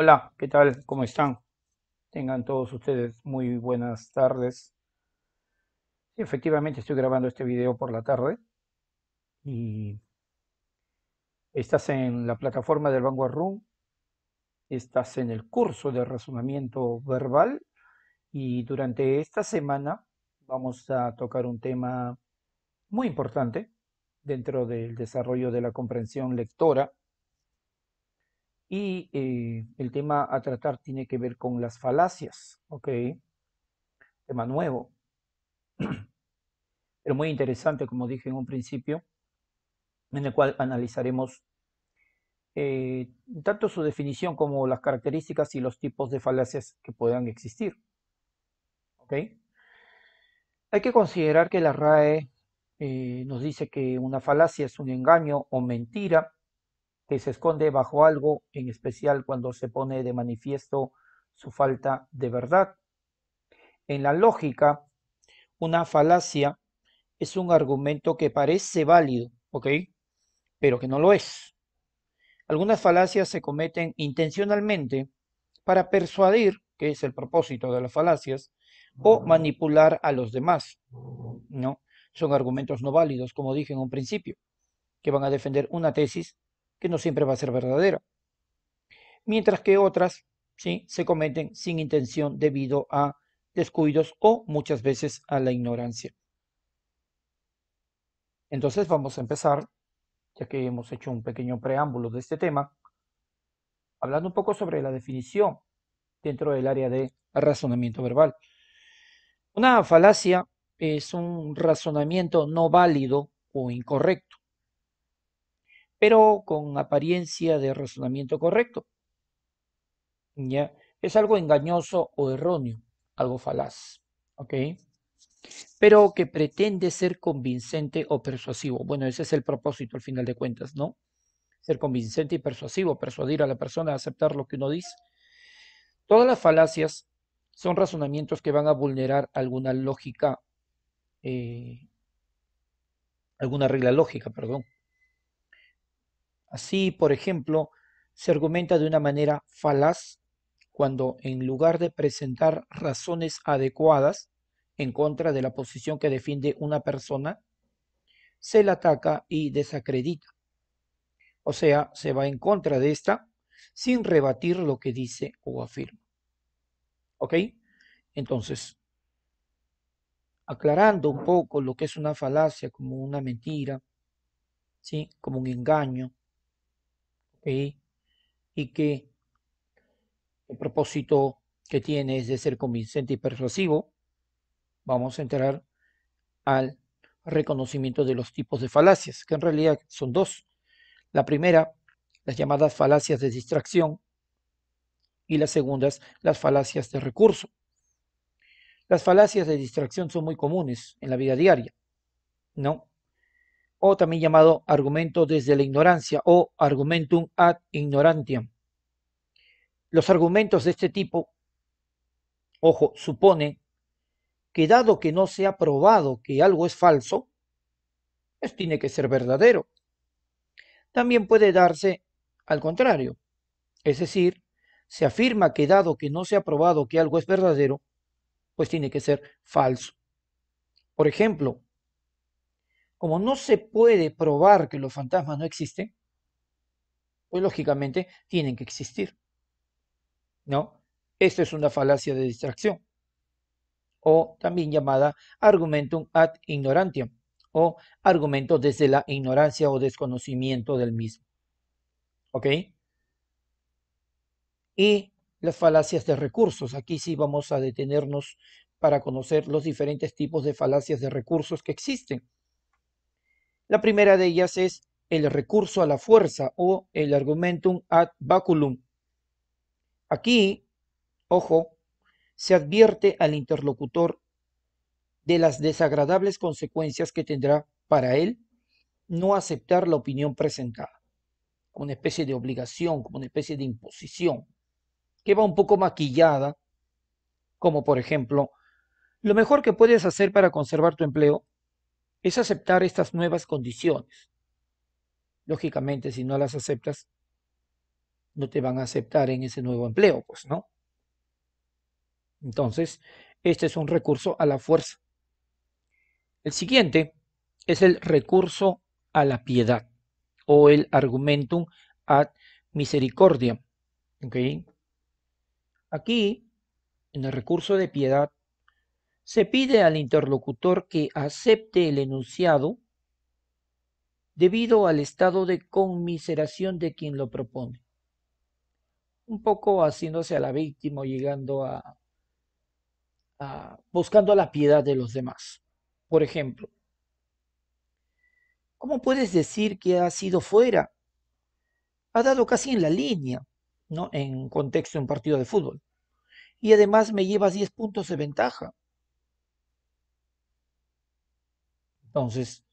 Hola, ¿qué tal? ¿Cómo están? Tengan todos ustedes muy buenas tardes. Efectivamente estoy grabando este video por la tarde y estás en la plataforma del Vanguard Room, estás en el curso de razonamiento verbal y durante esta semana vamos a tocar un tema muy importante dentro del desarrollo de la comprensión lectora y eh, el tema a tratar tiene que ver con las falacias, ¿ok? Tema nuevo, pero muy interesante, como dije en un principio, en el cual analizaremos eh, tanto su definición como las características y los tipos de falacias que puedan existir. ¿Ok? Hay que considerar que la RAE eh, nos dice que una falacia es un engaño o mentira que se esconde bajo algo, en especial cuando se pone de manifiesto su falta de verdad. En la lógica, una falacia es un argumento que parece válido, ¿ok? Pero que no lo es. Algunas falacias se cometen intencionalmente para persuadir, que es el propósito de las falacias, o manipular a los demás, ¿no? Son argumentos no válidos, como dije en un principio, que van a defender una tesis que no siempre va a ser verdadera, mientras que otras ¿sí? se cometen sin intención debido a descuidos o muchas veces a la ignorancia. Entonces vamos a empezar, ya que hemos hecho un pequeño preámbulo de este tema, hablando un poco sobre la definición dentro del área de razonamiento verbal. Una falacia es un razonamiento no válido o incorrecto pero con apariencia de razonamiento correcto. ¿Ya? Es algo engañoso o erróneo, algo falaz. ¿Ok? Pero que pretende ser convincente o persuasivo. Bueno, ese es el propósito al final de cuentas, ¿no? Ser convincente y persuasivo, persuadir a la persona a aceptar lo que uno dice. Todas las falacias son razonamientos que van a vulnerar alguna lógica, eh, alguna regla lógica, perdón, Así, por ejemplo, se argumenta de una manera falaz cuando, en lugar de presentar razones adecuadas en contra de la posición que defiende una persona, se la ataca y desacredita. O sea, se va en contra de esta sin rebatir lo que dice o afirma. ¿Ok? Entonces, aclarando un poco lo que es una falacia, como una mentira, ¿sí? como un engaño, y que el propósito que tiene es de ser convincente y persuasivo, vamos a entrar al reconocimiento de los tipos de falacias, que en realidad son dos. La primera, las llamadas falacias de distracción, y las segundas, las falacias de recurso. Las falacias de distracción son muy comunes en la vida diaria, ¿no? o también llamado argumento desde la ignorancia o argumentum ad ignorantiam. Los argumentos de este tipo, ojo, supone que dado que no se ha probado que algo es falso, pues tiene que ser verdadero. También puede darse al contrario, es decir, se afirma que dado que no se ha probado que algo es verdadero, pues tiene que ser falso. Por ejemplo, como no se puede probar que los fantasmas no existen, pues lógicamente tienen que existir. ¿No? Esto es una falacia de distracción, o también llamada argumentum ad ignorantiam, o argumento desde la ignorancia o desconocimiento del mismo. ¿Ok? Y las falacias de recursos. Aquí sí vamos a detenernos para conocer los diferentes tipos de falacias de recursos que existen la primera de ellas es el recurso a la fuerza o el argumentum ad baculum. Aquí, ojo, se advierte al interlocutor de las desagradables consecuencias que tendrá para él no aceptar la opinión presentada, una especie de obligación, como una especie de imposición, que va un poco maquillada, como por ejemplo, lo mejor que puedes hacer para conservar tu empleo es aceptar estas nuevas condiciones. Lógicamente, si no las aceptas, no te van a aceptar en ese nuevo empleo, pues, ¿no? Entonces, este es un recurso a la fuerza. El siguiente es el recurso a la piedad o el argumentum ad misericordia. Aquí, en el recurso de piedad, se pide al interlocutor que acepte el enunciado debido al estado de conmiseración de quien lo propone. Un poco haciéndose a la víctima, llegando a, buscando la piedad de los demás. Por ejemplo, ¿cómo puedes decir que ha sido fuera? Ha dado casi en la línea, ¿no? En contexto de un partido de fútbol. Y además me llevas 10 puntos de ventaja. Entonces,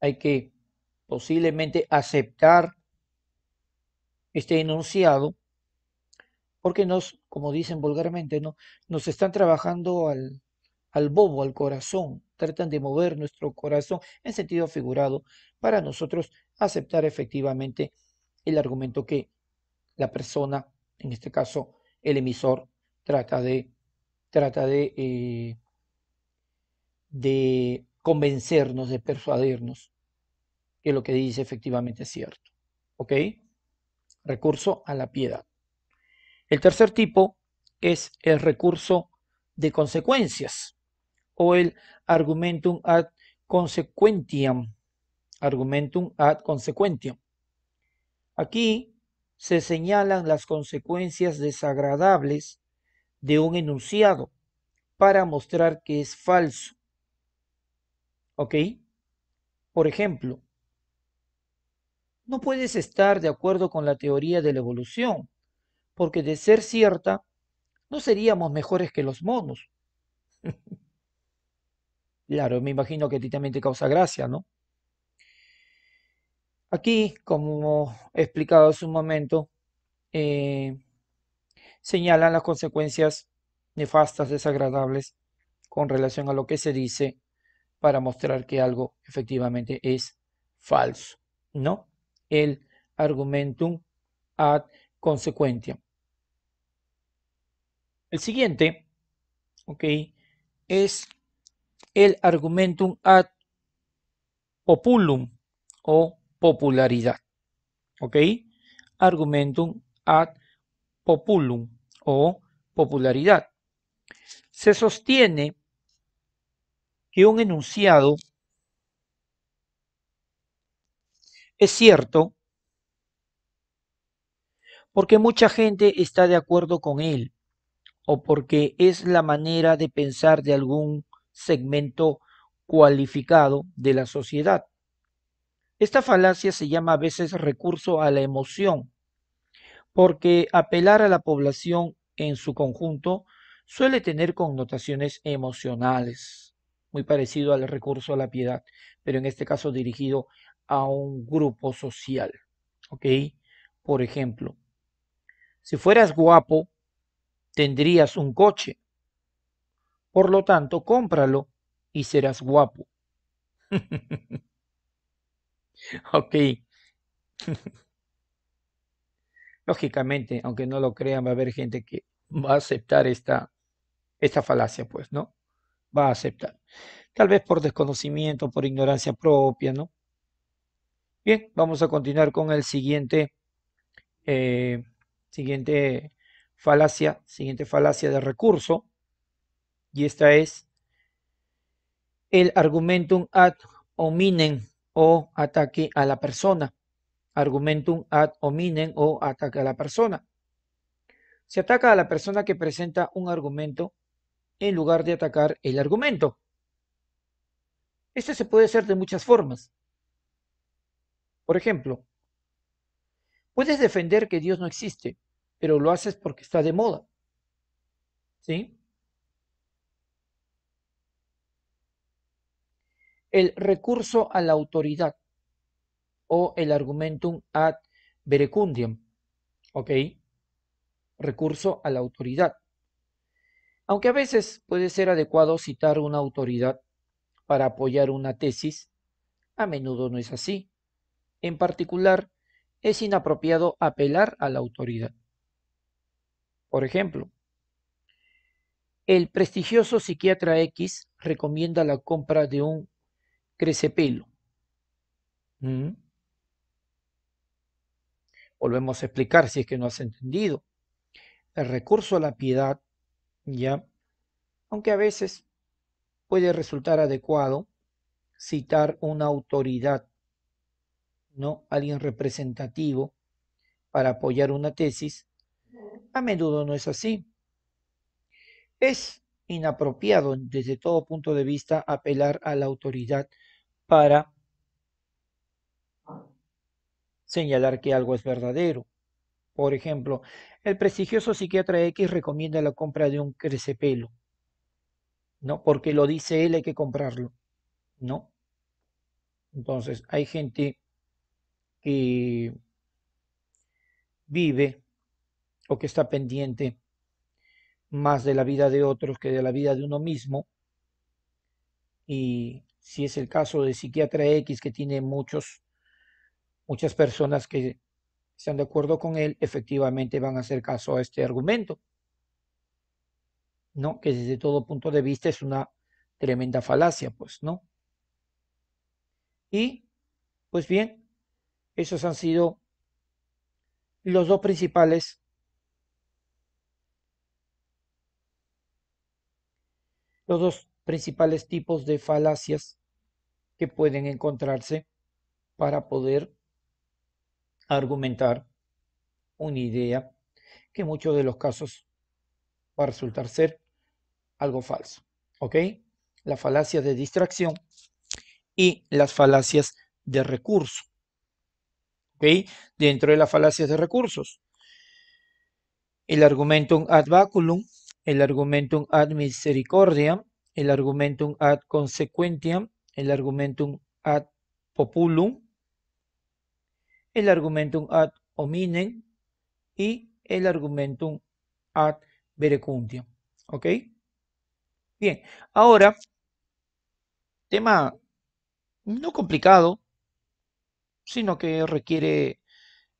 hay que posiblemente aceptar este enunciado, porque nos, como dicen vulgarmente, ¿no? nos están trabajando al, al bobo, al corazón, tratan de mover nuestro corazón en sentido figurado para nosotros aceptar efectivamente el argumento que la persona, en este caso el emisor, trata de, trata de, eh, de convencernos, de persuadirnos que lo que dice efectivamente es cierto. ¿Ok? Recurso a la piedad. El tercer tipo es el recurso de consecuencias o el argumentum ad consequentiam. Argumentum ad consequentiam. Aquí se señalan las consecuencias desagradables de un enunciado para mostrar que es falso ¿Ok? Por ejemplo, no puedes estar de acuerdo con la teoría de la evolución, porque de ser cierta, no seríamos mejores que los monos. claro, me imagino que a ti también te causa gracia, ¿no? Aquí, como he explicado hace un momento, eh, señalan las consecuencias nefastas, desagradables, con relación a lo que se dice para mostrar que algo efectivamente es falso, ¿no? El argumentum ad consequentiam. El siguiente, ok, es el argumentum ad populum o popularidad, ok, argumentum ad populum o popularidad. Se sostiene que un enunciado es cierto porque mucha gente está de acuerdo con él o porque es la manera de pensar de algún segmento cualificado de la sociedad. Esta falacia se llama a veces recurso a la emoción, porque apelar a la población en su conjunto suele tener connotaciones emocionales muy parecido al recurso a la piedad, pero en este caso dirigido a un grupo social. ¿Ok? Por ejemplo, si fueras guapo, tendrías un coche. Por lo tanto, cómpralo y serás guapo. ok. Lógicamente, aunque no lo crean, va a haber gente que va a aceptar esta, esta falacia, pues, ¿no? va a aceptar. Tal vez por desconocimiento, por ignorancia propia, ¿no? Bien, vamos a continuar con el siguiente, eh, siguiente falacia, siguiente falacia de recurso, y esta es el argumentum ad hominem o ataque a la persona. Argumentum ad hominem o ataque a la persona. Se ataca a la persona que presenta un argumento en lugar de atacar el argumento. Esto se puede hacer de muchas formas. Por ejemplo, puedes defender que Dios no existe, pero lo haces porque está de moda. ¿Sí? El recurso a la autoridad o el argumentum ad verecundiam. ¿Ok? Recurso a la autoridad. Aunque a veces puede ser adecuado citar una autoridad para apoyar una tesis, a menudo no es así. En particular, es inapropiado apelar a la autoridad. Por ejemplo, el prestigioso psiquiatra X recomienda la compra de un crecepelo. Mm. Volvemos a explicar si es que no has entendido. El recurso a la piedad ya. Aunque a veces puede resultar adecuado citar una autoridad, ¿no? Alguien representativo para apoyar una tesis, a menudo no es así. Es inapropiado desde todo punto de vista apelar a la autoridad para señalar que algo es verdadero. Por ejemplo, el prestigioso psiquiatra X recomienda la compra de un crecepelo, ¿no? Porque lo dice él, hay que comprarlo, ¿no? Entonces, hay gente que vive o que está pendiente más de la vida de otros que de la vida de uno mismo. Y si es el caso de psiquiatra X que tiene muchos, muchas personas que están de acuerdo con él, efectivamente van a hacer caso a este argumento. ¿No? Que desde todo punto de vista es una tremenda falacia, pues, ¿no? Y, pues bien, esos han sido los dos principales los dos principales tipos de falacias que pueden encontrarse para poder argumentar una idea que en muchos de los casos va a resultar ser algo falso. ¿Ok? La falacia de distracción y las falacias de recurso. ¿Ok? Dentro de las falacias de recursos, el argumentum ad vaculum, el argumentum ad misericordiam, el argumentum ad consequentiam, el argumentum ad populum, el argumentum ad hominem y el argumentum ad verecundiam. ¿Ok? Bien, ahora, tema no complicado, sino que requiere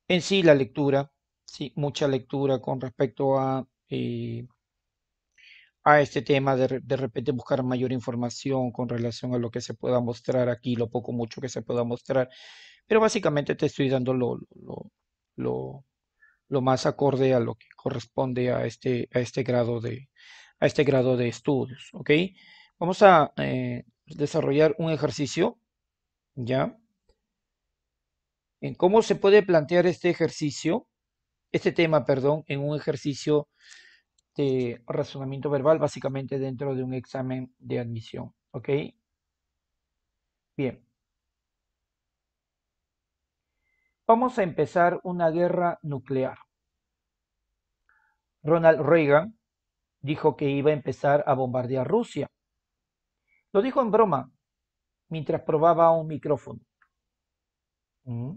en sí la lectura, sí, mucha lectura con respecto a, eh, a este tema, de, de, repente buscar mayor información con relación a lo que se pueda mostrar aquí, lo poco mucho que se pueda mostrar pero básicamente te estoy dando lo, lo, más acorde a lo que corresponde a este, a este, grado, de, este grado de estudios. ¿Ok? Vamos a eh, desarrollar un ejercicio. ¿Ya? En cómo se puede plantear este ejercicio, este tema, perdón, en un ejercicio de razonamiento verbal, básicamente dentro de un examen de admisión. ¿Ok? Bien. Vamos a empezar una guerra nuclear. Ronald Reagan dijo que iba a empezar a bombardear Rusia. Lo dijo en broma mientras probaba un micrófono. Mm.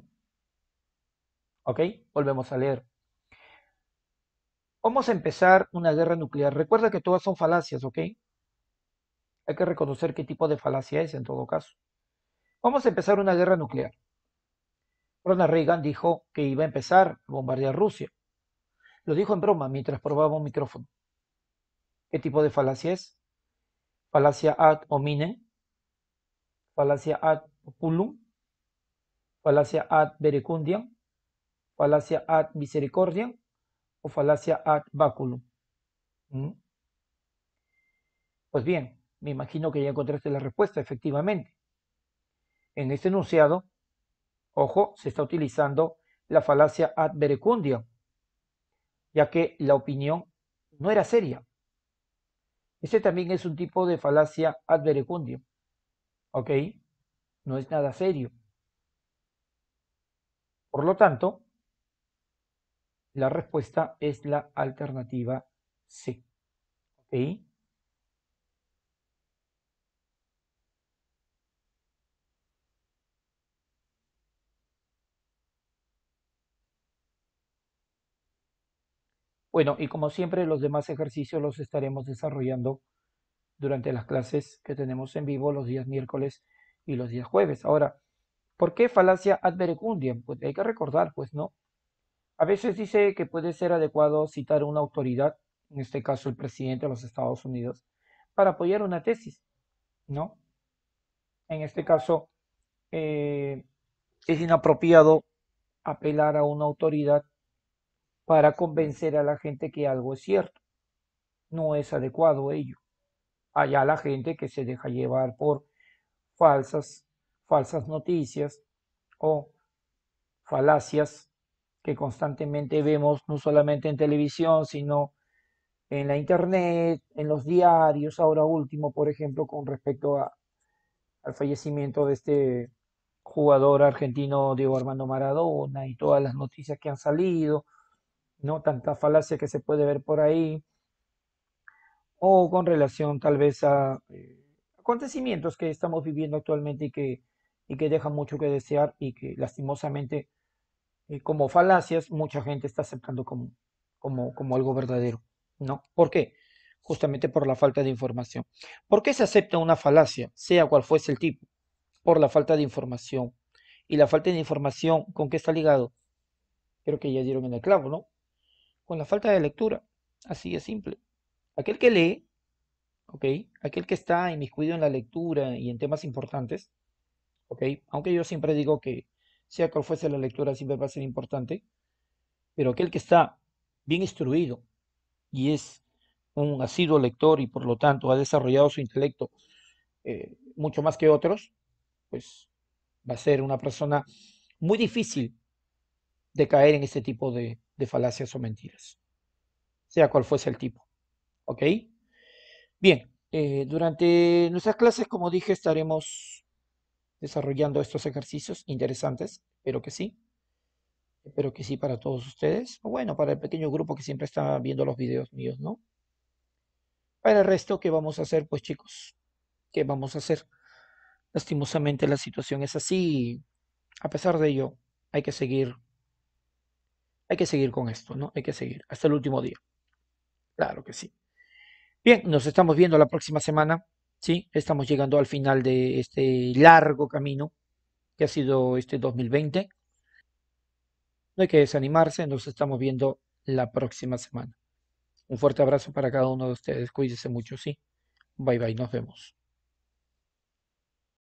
¿Ok? Volvemos a leer. Vamos a empezar una guerra nuclear. Recuerda que todas son falacias, ¿ok? Hay que reconocer qué tipo de falacia es en todo caso. Vamos a empezar una guerra nuclear. Ronald Reagan dijo que iba a empezar a bombardear Rusia. Lo dijo en broma mientras probaba un micrófono. ¿Qué tipo de falacia es? Falacia ad hominem, falacia ad populum, falacia ad verecundiam, falacia ad misericordiam o falacia ad baculum. ¿Mm? Pues bien, me imagino que ya encontraste la respuesta, efectivamente. En este enunciado Ojo, se está utilizando la falacia ad verecundia, ya que la opinión no era seria. Este también es un tipo de falacia ad verecundia. ¿Ok? No es nada serio. Por lo tanto, la respuesta es la alternativa C. ¿Ok? Bueno, y como siempre, los demás ejercicios los estaremos desarrollando durante las clases que tenemos en vivo los días miércoles y los días jueves. Ahora, ¿por qué falacia ad Pues hay que recordar, pues no. A veces dice que puede ser adecuado citar una autoridad, en este caso el presidente de los Estados Unidos, para apoyar una tesis, ¿no? En este caso, eh, es inapropiado apelar a una autoridad para convencer a la gente que algo es cierto. No es adecuado ello. Allá la gente que se deja llevar por falsas, falsas noticias o falacias que constantemente vemos no solamente en televisión, sino en la internet, en los diarios, ahora último, por ejemplo, con respecto al fallecimiento de este jugador argentino Diego Armando Maradona y todas las noticias que han salido ¿no? Tanta falacia que se puede ver por ahí, o con relación tal vez a eh, acontecimientos que estamos viviendo actualmente y que, y que dejan mucho que desear y que lastimosamente eh, como falacias mucha gente está aceptando como, como, como algo verdadero, ¿no? ¿Por qué? Justamente por la falta de información. ¿Por qué se acepta una falacia, sea cual fuese el tipo? Por la falta de información. Y la falta de información, ¿con qué está ligado? Creo que ya dieron en el clavo, ¿no? con la falta de lectura. Así es simple. Aquel que lee, ¿ok? Aquel que está inmiscuido en la lectura y en temas importantes, ¿ok? Aunque yo siempre digo que sea cual fuese la lectura siempre va a ser importante, pero aquel que está bien instruido y es un asiduo lector y por lo tanto ha desarrollado su intelecto eh, mucho más que otros, pues va a ser una persona muy difícil de caer en ese tipo de, de falacias o mentiras, sea cual fuese el tipo. ¿Ok? Bien, eh, durante nuestras clases, como dije, estaremos desarrollando estos ejercicios interesantes, espero que sí. Espero que sí para todos ustedes, o bueno, para el pequeño grupo que siempre está viendo los videos míos, ¿no? Para el resto, ¿qué vamos a hacer? Pues chicos, ¿qué vamos a hacer? Lastimosamente la situación es así a pesar de ello, hay que seguir hay que seguir con esto, ¿no? Hay que seguir hasta el último día. Claro que sí. Bien, nos estamos viendo la próxima semana, ¿sí? Estamos llegando al final de este largo camino que ha sido este 2020. No hay que desanimarse, nos estamos viendo la próxima semana. Un fuerte abrazo para cada uno de ustedes, cuídense mucho, ¿sí? Bye bye, nos vemos.